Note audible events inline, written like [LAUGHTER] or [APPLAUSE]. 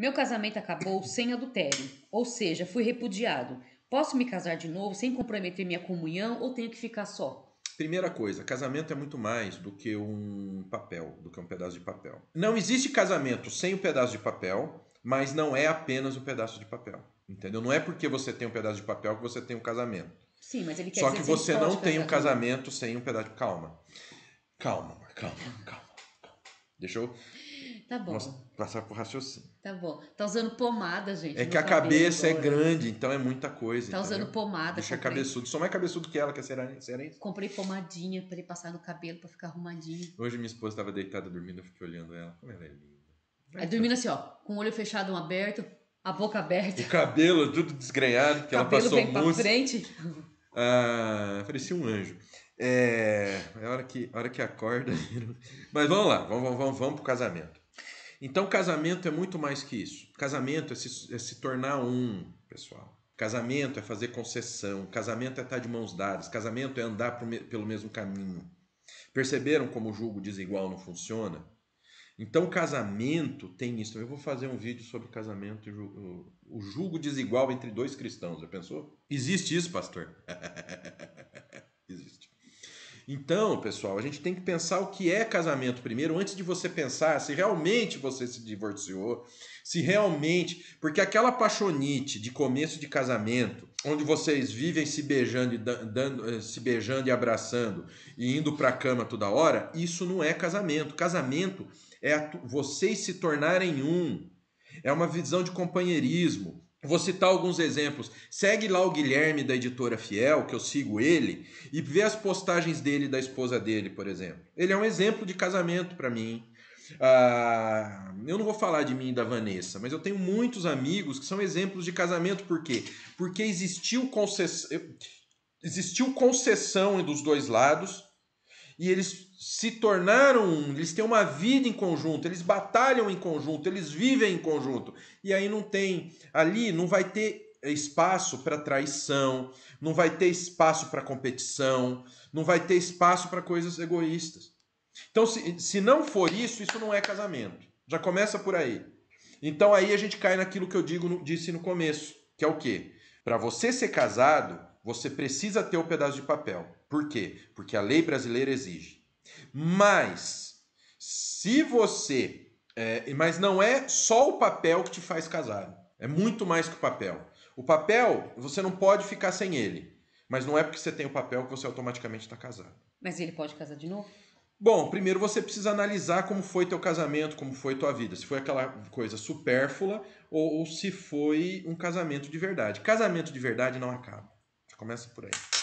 Meu casamento acabou sem adultério, ou seja, fui repudiado. Posso me casar de novo sem comprometer minha comunhão ou tenho que ficar só? Primeira coisa, casamento é muito mais do que um papel, do que um pedaço de papel. Não existe casamento sem o um pedaço de papel, mas não é apenas um pedaço de papel. Entendeu? Não é porque você tem um pedaço de papel que você tem um casamento. Sim, mas ele quer Só que você não tem um casamento sem um pedaço de. Calma. Calma, calma, calma. Deixa eu tá bom. passar por raciocínio. Tá bom. Tá usando pomada, gente. É que a cabeça agora. é grande, então é muita coisa. Tá entendeu? usando pomada. Deixa comprei. cabeçudo. Sou mais cabeçudo que ela, que é cearense. Comprei pomadinha pra ele passar no cabelo, pra ficar arrumadinho. Hoje minha esposa tava deitada dormindo, eu fiquei olhando ela. Como ela é linda. É, dormindo tá? assim, ó. Com o olho fechado, um aberto, a boca aberta. O cabelo tudo desgrenhado, que ela passou bem pra frente. Ah, parecia um anjo. É, é hora que, hora que acorda. [LAUGHS] Mas vamos lá, vamos, vamos, vamos para o casamento. Então, casamento é muito mais que isso. Casamento é se, é se tornar um, pessoal. Casamento é fazer concessão. Casamento é estar de mãos dadas. Casamento é andar pelo mesmo caminho. Perceberam como o julgo desigual não funciona? Então, casamento tem isso. Eu vou fazer um vídeo sobre casamento, o julgo desigual entre dois cristãos. Já pensou? Existe isso, pastor? [LAUGHS] Então, pessoal, a gente tem que pensar o que é casamento primeiro, antes de você pensar se realmente você se divorciou, se realmente. Porque aquela paixonite de começo de casamento, onde vocês vivem se beijando e, dando, eh, se beijando e abraçando e indo para a cama toda hora, isso não é casamento. Casamento é vocês se tornarem um. É uma visão de companheirismo, Vou citar alguns exemplos. Segue lá o Guilherme da editora Fiel, que eu sigo ele, e vê as postagens dele e da esposa dele, por exemplo. Ele é um exemplo de casamento para mim. Ah, eu não vou falar de mim e da Vanessa, mas eu tenho muitos amigos que são exemplos de casamento, por quê? Porque existiu concessão, existiu concessão dos dois lados e eles se tornaram um, eles têm uma vida em conjunto, eles batalham em conjunto, eles vivem em conjunto. E aí não tem, ali não vai ter espaço para traição, não vai ter espaço para competição, não vai ter espaço para coisas egoístas. Então, se, se não for isso, isso não é casamento. Já começa por aí. Então aí a gente cai naquilo que eu digo, disse no começo, que é o quê? Para você ser casado, você precisa ter o um pedaço de papel. Por quê? Porque a lei brasileira exige. Mas, se você. É, mas não é só o papel que te faz casado. É muito mais que o papel. O papel, você não pode ficar sem ele. Mas não é porque você tem o papel que você automaticamente está casado. Mas ele pode casar de novo? Bom, primeiro você precisa analisar como foi teu casamento, como foi tua vida. Se foi aquela coisa supérflua ou, ou se foi um casamento de verdade. Casamento de verdade não acaba. começa por aí.